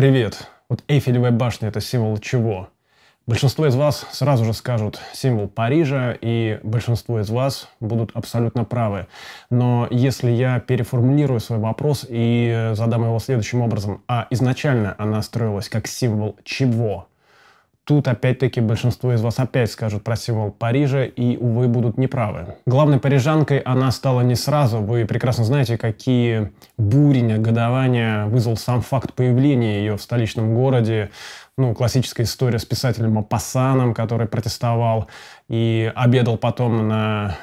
Привет! Вот Эйфелевая башня – это символ чего? Большинство из вас сразу же скажут символ Парижа, и большинство из вас будут абсолютно правы. Но если я переформулирую свой вопрос и задам его следующим образом, а изначально она строилась как символ чего? Тут опять-таки большинство из вас опять скажут про символ Парижа и, увы, будут неправы. Главной парижанкой она стала не сразу. Вы прекрасно знаете, какие бури, негодования вызвал сам факт появления ее в столичном городе. Ну, классическая история с писателем Мапассаном, который протестовал и обедал потом на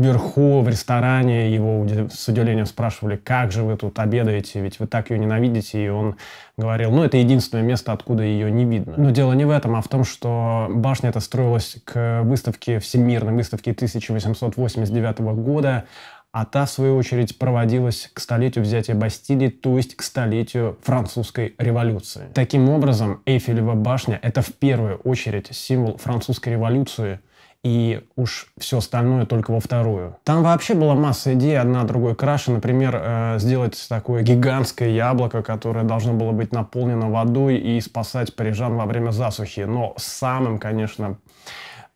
вверху в ресторане его с удивлением спрашивали, как же вы тут обедаете, ведь вы так ее ненавидите, и он говорил, ну, это единственное место, откуда ее не видно. Но дело не в этом, а в том, что башня эта строилась к выставке, всемирной выставке 1889 года, а та, в свою очередь, проводилась к столетию взятия Бастилии, то есть к столетию французской революции. Таким образом, Эйфелева башня — это в первую очередь символ французской революции — и уж все остальное только во вторую. Там вообще была масса идей, одна другой краше. Например, э, сделать такое гигантское яблоко, которое должно было быть наполнено водой и спасать парижан во время засухи. Но самым, конечно,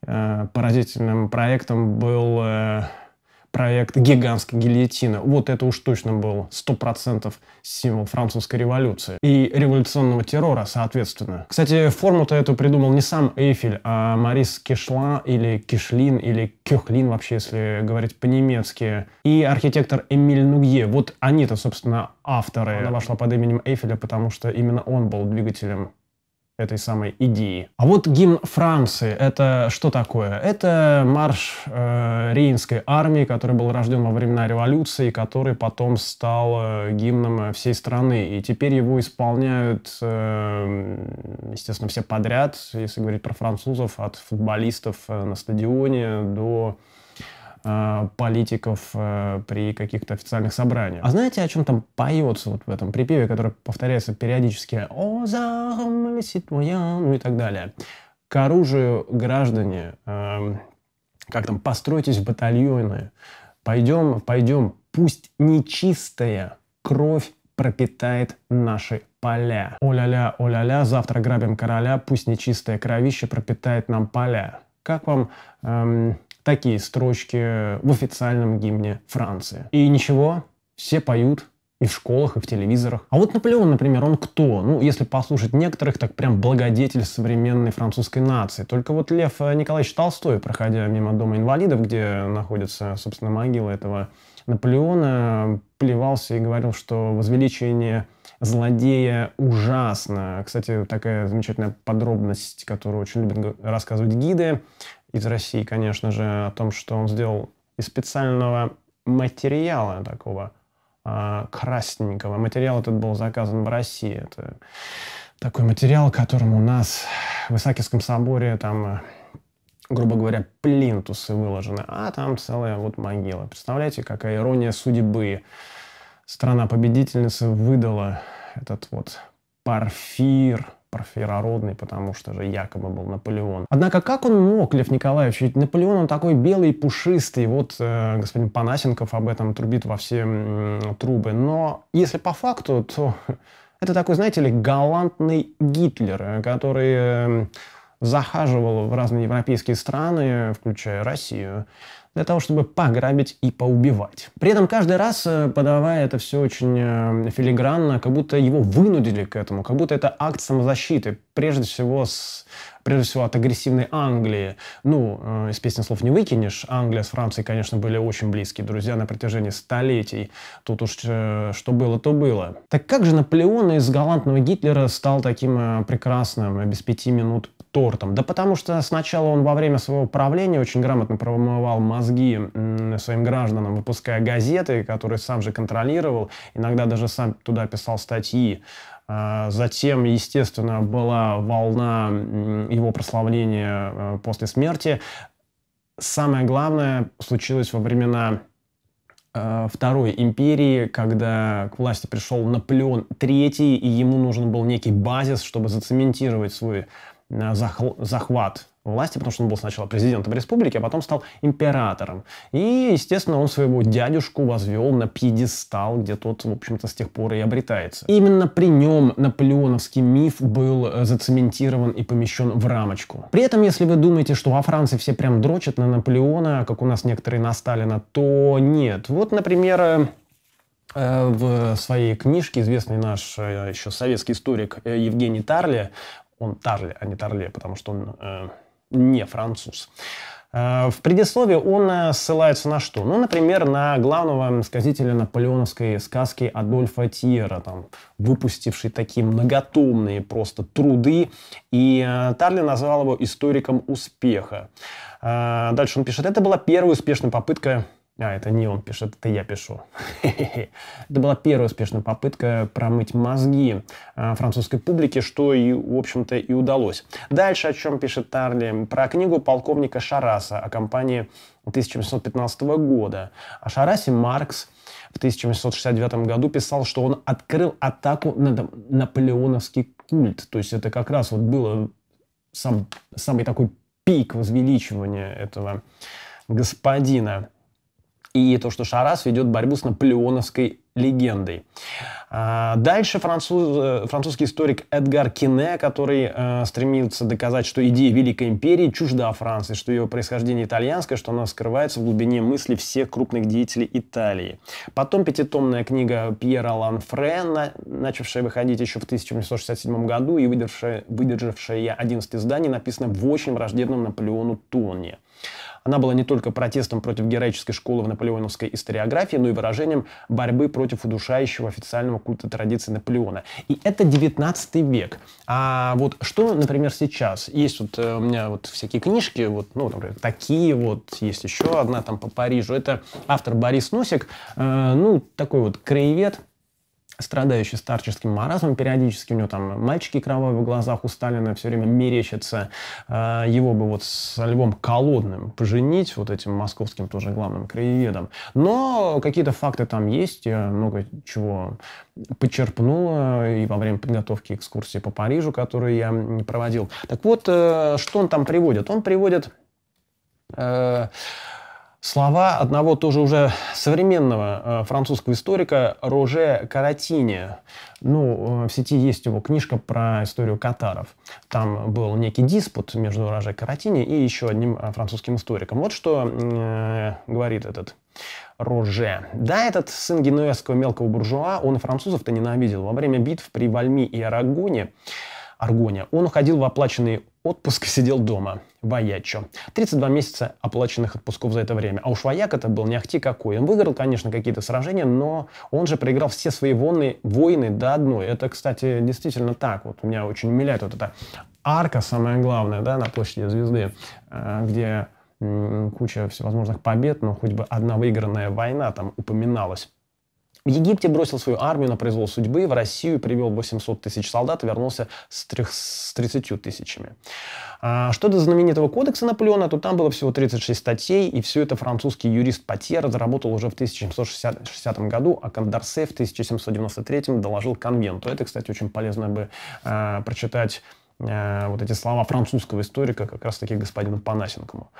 э, поразительным проектом был... Э, проект гигантской гильотины. Вот это уж точно был 100% символ французской революции и революционного террора, соответственно. Кстати, форму-то эту придумал не сам Эйфель, а Марис Кишла или Кишлин или Кехлин вообще, если говорить по-немецки, и архитектор Эмиль Нугье. Вот они-то, собственно, авторы. Она вошла под именем Эйфеля, потому что именно он был двигателем этой самой идеи. А вот гимн Франции — это что такое? Это марш э, Рейнской армии, который был рожден во времена революции, который потом стал э, гимном всей страны. И теперь его исполняют, э, естественно, все подряд, если говорить про французов, от футболистов э, на стадионе до Э, политиков э, при каких-то официальных собраниях. А знаете, о чем там поется вот в этом припеве, который повторяется периодически? «О, замлесит моя...» ну и так далее. К оружию граждане, эм, как там, постройтесь в батальоны, пойдем, пойдем, пусть нечистая кровь пропитает наши поля. О-ля-ля, ля завтра грабим короля, пусть нечистое кровище пропитает нам поля. Как вам эм, такие строчки в официальном гимне Франции. И ничего, все поют, и в школах, и в телевизорах. А вот Наполеон, например, он кто? Ну, если послушать некоторых, так прям благодетель современной французской нации. Только вот Лев Николаевич Толстой, проходя мимо Дома инвалидов, где находится, собственно, могила этого Наполеона, плевался и говорил, что возвеличение злодея ужасно. Кстати, такая замечательная подробность, которую очень любят рассказывать гиды из России, конечно же, о том, что он сделал из специального материала такого э, красненького. Материал этот был заказан в России. Это такой материал, которым у нас в Исаакиевском соборе там, э, грубо говоря, плинтусы выложены, а там целая вот могила. Представляете, какая ирония судьбы. Страна-победительница выдала этот вот парфир, парфирородный, потому что же якобы был Наполеон. Однако как он мог, Лев Николаевич? Ведь Наполеон он такой белый, пушистый. Вот э, господин Панасенков об этом трубит во все э, трубы. Но если по факту, то это такой, знаете ли, галантный Гитлер, э, который... Э, захаживал в разные европейские страны, включая Россию, для того, чтобы пограбить и поубивать. При этом каждый раз, э, подавая это все очень э, филигранно, как будто его вынудили к этому, как будто это акт самозащиты прежде всего, с, прежде всего от агрессивной Англии. Ну, э, из песни слов не выкинешь. Англия с Францией, конечно, были очень близкие друзья на протяжении столетий. Тут уж э, что было, то было. Так как же Наполеон из галантного Гитлера стал таким э, прекрасным, э, без пяти минут тортом? Да потому что сначала он во время своего правления очень грамотно промывал мозги своим гражданам, выпуская газеты, которые сам же контролировал, иногда даже сам туда писал статьи. А, затем, естественно, была волна его прославления э, после смерти. Самое главное случилось во времена э, Второй империи, когда к власти пришел Наполеон III, и ему нужен был некий базис, чтобы зацементировать свой э, захват власти, потому что он был сначала президентом республики, а потом стал императором. И, естественно, он своего дядюшку возвел на пьедестал, где тот, в общем-то, с тех пор и обретается. именно при нем наполеоновский миф был э, зацементирован и помещен в рамочку. При этом, если вы думаете, что во Франции все прям дрочат на Наполеона, как у нас некоторые на Сталина, то нет. Вот, например, э, э, в своей книжке известный наш еще советский историк Евгений Тарли, он Тарли, а не Тарле, потому что он не француз. Э, в предисловии он э, ссылается на что? Ну, например, на главного сказителя наполеоновской сказки Адольфа Тьера, там, выпустивший такие многотомные просто труды, и э, Тарли назвал его историком успеха. Дальше он пишет, это была первая успешная попытка а, это не он пишет, это я пишу. это была первая успешная попытка промыть мозги а, французской публике, что и, в общем-то, и удалось. Дальше о чем пишет Тарли. Про книгу полковника Шараса о компании 1815 года. О Шарасе Маркс в 1869 году писал, что он открыл атаку на наполеоновский культ. То есть это как раз вот было сам, самый такой пик возвеличивания этого господина и то, что Шарас ведет борьбу с наполеоновской легендой. А, дальше француз, э, французский историк Эдгар Кине, который э, стремится доказать, что идея Великой Империи чужда Франции, что ее происхождение итальянское, что она скрывается в глубине мысли всех крупных деятелей Италии. Потом пятитомная книга Пьера Ланфре, на, начавшая выходить еще в 1867 году и выдержавшая, выдержавшая 11 изданий, написана в очень враждебном Наполеону тоне. Она была не только протестом против героической школы в наполеоновской историографии, но и выражением борьбы против удушающего официального культа традиции Наполеона. И это 19 век. А вот что, например, сейчас? Есть вот э, у меня вот всякие книжки, вот, ну, например, такие вот, есть еще одна там по Парижу. Это автор Борис Носик, э, ну, такой вот краевед, страдающий старческим маразмом периодически, у него там мальчики кровавые в глазах у Сталина все время мерещатся, а, его бы вот с Львом Колодным поженить, вот этим московским тоже главным краеведом. Но какие-то факты там есть, я много чего почерпнула и во время подготовки экскурсии по Парижу, которую я проводил. Так вот, э, что он там приводит? Он приводит э, Слова одного тоже уже современного э, французского историка Роже Каратини. Ну, э, в сети есть его книжка про историю катаров. Там был некий диспут между Роже Каратини и еще одним э, французским историком. Вот что э, говорит этот Роже. Да, этот сын генуэзского мелкого буржуа, он французов-то ненавидел. Во время битв при Вальми и Арагоне Аргоне. Он уходил в оплаченные Отпуск сидел дома. Воячо. 32 месяца оплаченных отпусков за это время. А уж вояк это был не ахти какой. Он выиграл, конечно, какие-то сражения, но он же проиграл все свои войны, войны до одной. Это, кстати, действительно так. Вот меня очень умиляет вот эта арка, самое главное, да, на площади звезды, э, где куча всевозможных побед, но хоть бы одна выигранная война там упоминалась. В Египте бросил свою армию на произвол судьбы, в Россию привел 800 тысяч солдат и вернулся с, 30 тысячами. А, что до знаменитого кодекса Наполеона, то там было всего 36 статей, и все это французский юрист Патье разработал уже в 1760 году, а Кондорсе в 1793 доложил конвенту. Это, кстати, очень полезно бы а, прочитать Э, вот эти слова французского историка, как раз таки господину Панасенкому.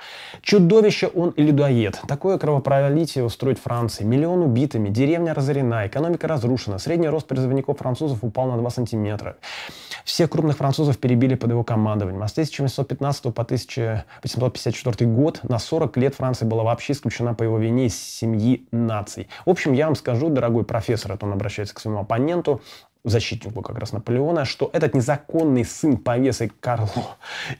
«Чудовище он и людоед. Такое кровопролитие устроить Франции. Миллион убитыми, деревня разорена, экономика разрушена, средний рост призывников французов упал на 2 сантиметра. Всех крупных французов перебили под его командованием. А с 1815 по 1854 год на 40 лет Франция была вообще исключена по его вине из семьи наций. В общем, я вам скажу, дорогой профессор, это он обращается к своему оппоненту, защитнику как раз Наполеона, что этот незаконный сын повесы Карло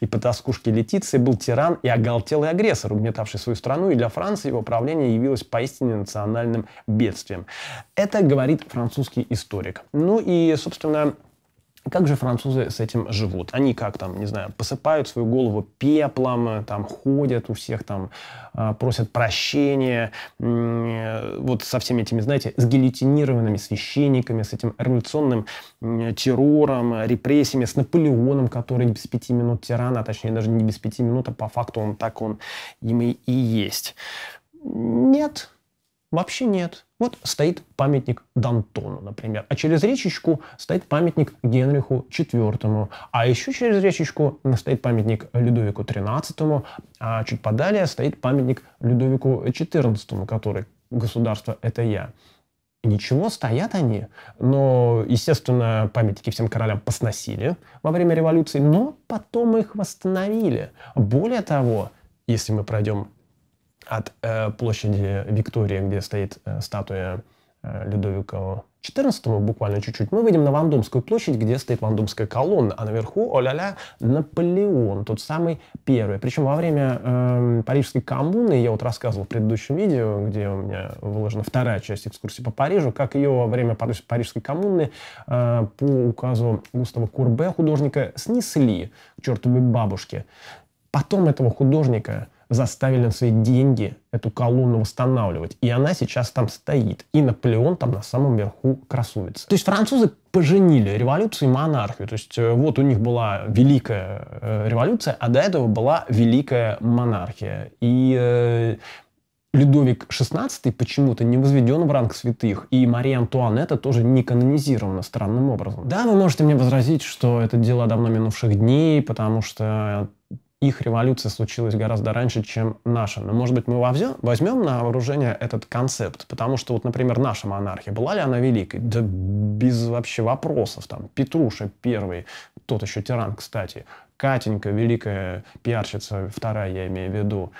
и потаскушки Летиции был тиран и оголтелый агрессор, угнетавший свою страну, и для Франции его правление явилось поистине национальным бедствием. Это говорит французский историк. Ну и, собственно, как же французы с этим живут? Они как там, не знаю, посыпают свою голову пеплом, э, там ходят у всех, там а, просят прощения, э, вот со всеми этими, знаете, с гильотинированными священниками, с этим революционным террором, репрессиями, с Наполеоном, который без пяти минут тиран, а точнее даже не без пяти минут, а по факту он так он им и, и есть. Нет, Вообще нет. Вот стоит памятник Дантону, например, а через речечку стоит памятник Генриху IV, а еще через речечку стоит памятник Людовику XIII, а чуть подалее стоит памятник Людовику XIV, который «Государство – это я». Ничего, стоят они, но, естественно, памятники всем королям посносили во время революции, но потом их восстановили. Более того, если мы пройдем от э, площади Виктория, где стоит э, статуя э, Людовика XIV, буквально чуть-чуть, мы выйдем на Вандомскую площадь, где стоит Вандомская колонна, а наверху, о-ля-ля, Наполеон, тот самый первый. Причем во время э, Парижской коммуны, я вот рассказывал в предыдущем видео, где у меня выложена вторая часть экскурсии по Парижу, как ее во время Париж, Парижской коммуны э, по указу Густава Курбе, художника, снесли к чертовой бабушке. Потом этого художника заставили на свои деньги эту колонну восстанавливать. И она сейчас там стоит. И Наполеон там на самом верху красуется. То есть французы поженили революцию и монархию. То есть э, вот у них была великая э, революция, а до этого была великая монархия. И э, Людовик XVI почему-то не возведен в ранг святых, и Мария Антуанетта тоже не канонизирована странным образом. Да, вы можете мне возразить, что это дела давно минувших дней, потому что их революция случилась гораздо раньше, чем наша. Но, может быть, мы возьмем, на вооружение этот концепт, потому что, вот, например, наша монархия, была ли она великой? Да без вообще вопросов. Там Петруша первый, тот еще тиран, кстати, Катенька, великая пиарщица, вторая, я имею в виду,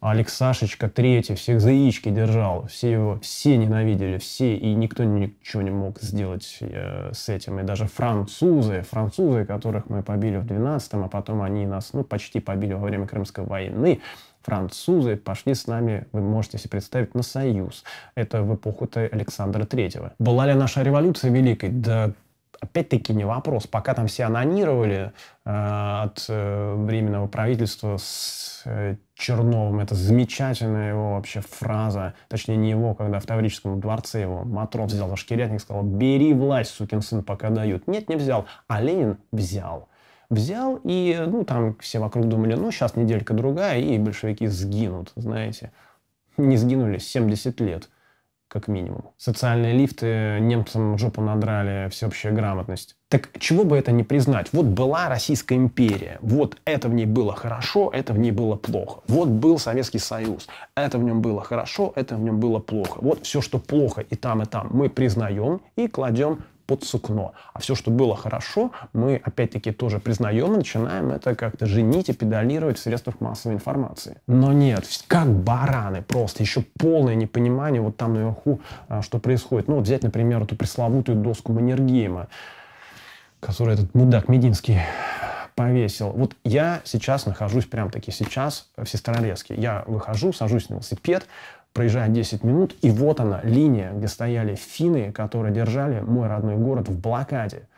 Алексашечка третий всех за яички держал, все его, все ненавидели, все, и никто ничего не мог сделать э, с этим. И даже французы, французы, которых мы побили в 12-м, а потом они нас, ну, почти побили во время Крымской войны, французы пошли с нами, вы можете себе представить, на союз. Это в эпоху-то Александра Третьего. Была ли наша революция великой? Да опять-таки не вопрос. Пока там все анонировали э, от э, временного правительства с э, Черновым, это замечательная его вообще фраза, точнее не его, когда в Таврическом дворце его матрос взял за шкирятник, сказал «бери власть, сукин сын, пока дают». Нет, не взял, а Ленин взял. Взял, и ну, там все вокруг думали, ну, сейчас неделька-другая, и большевики сгинут, знаете. Не сгинули 70 лет как минимум. Социальные лифты э, немцам жопу надрали, всеобщая грамотность. Так чего бы это не признать? Вот была Российская империя, вот это в ней было хорошо, это в ней было плохо. Вот был Советский Союз, это в нем было хорошо, это в нем было плохо. Вот все, что плохо и там, и там, мы признаем и кладем под сукно. А все, что было хорошо, мы опять-таки тоже признаем и начинаем это как-то женить и педалировать в средствах массовой информации. Но нет, как бараны, просто еще полное непонимание вот там наверху, а, что происходит. Ну вот взять, например, эту пресловутую доску Маннергейма, которую этот мудак Мединский повесил. Вот я сейчас нахожусь, прям таки сейчас в Сестрорецке. Я выхожу, сажусь на велосипед, Проезжая 10 минут, и вот она, линия, где стояли финны, которые держали мой родной город в блокаде,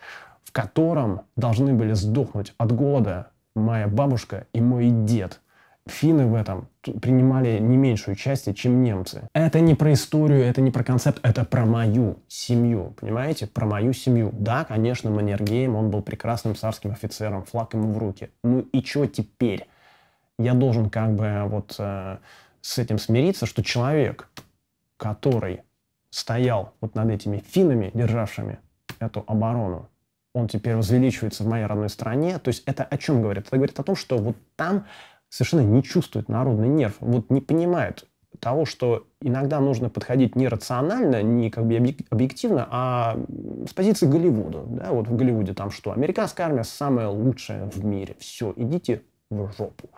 в котором должны были сдохнуть от голода моя бабушка и мой дед. Финны в этом принимали не меньшую часть, чем немцы. Это не про историю, это не про концепт, это про мою семью, понимаете? Про мою семью. Да, конечно, Маннергейм, он был прекрасным царским офицером, флаг ему в руки. Ну и что теперь? Я должен как бы э, вот э, с этим смириться, что человек, который стоял вот над этими финами, державшими эту оборону, он теперь возвеличивается в моей родной стране. То есть это о чем говорит? Это говорит о том, что вот там совершенно не чувствует народный нерв, вот не понимает того, что иногда нужно подходить не рационально, не как бы объективно, а с позиции Голливуда. Да? Вот в Голливуде там что? Американская армия самая лучшая в мире. Все, идите в жопу.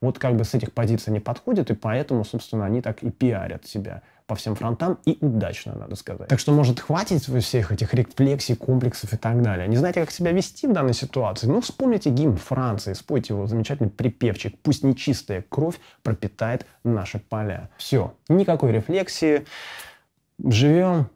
Вот как бы с этих позиций не подходит, и поэтому, собственно, они так и пиарят себя по всем фронтам и удачно, надо сказать. Так что, может, хватит всех этих рефлексий, комплексов и так далее. Не знаете, как себя вести в данной ситуации? Ну, вспомните гимн Франции, спойте его замечательный припевчик. Пусть нечистая кровь пропитает наши поля. Все, никакой рефлексии. Живем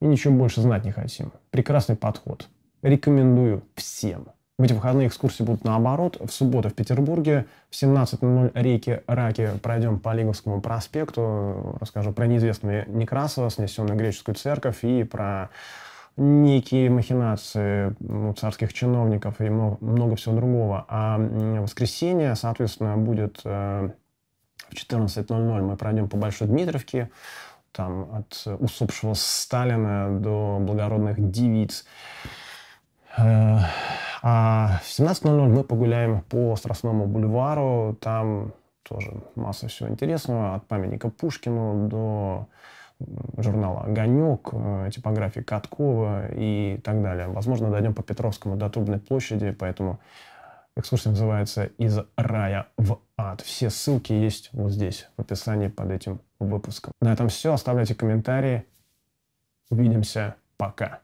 и ничего больше знать не хотим. Прекрасный подход. Рекомендую всем. В эти выходные экскурсии будут наоборот. В субботу в Петербурге в 17.00 реки Раки пройдем по Лиговскому проспекту. Расскажу про неизвестного Некрасова, снесенную греческую церковь и про некие махинации ну, царских чиновников и много, много всего другого. А воскресенье, соответственно, будет э, в 14.00 мы пройдем по Большой Дмитровке, там от усопшего Сталина до благородных девиц. Э, в 17.00 мы погуляем по Страстному бульвару. Там тоже масса всего интересного. От памятника Пушкину до журнала «Огонек», э, типографии Каткова и так далее. Возможно, дойдем по Петровскому до Трубной площади, поэтому экскурсия называется «Из рая в ад». Все ссылки есть вот здесь, в описании под этим выпуском. На этом все. Оставляйте комментарии. Увидимся. Пока.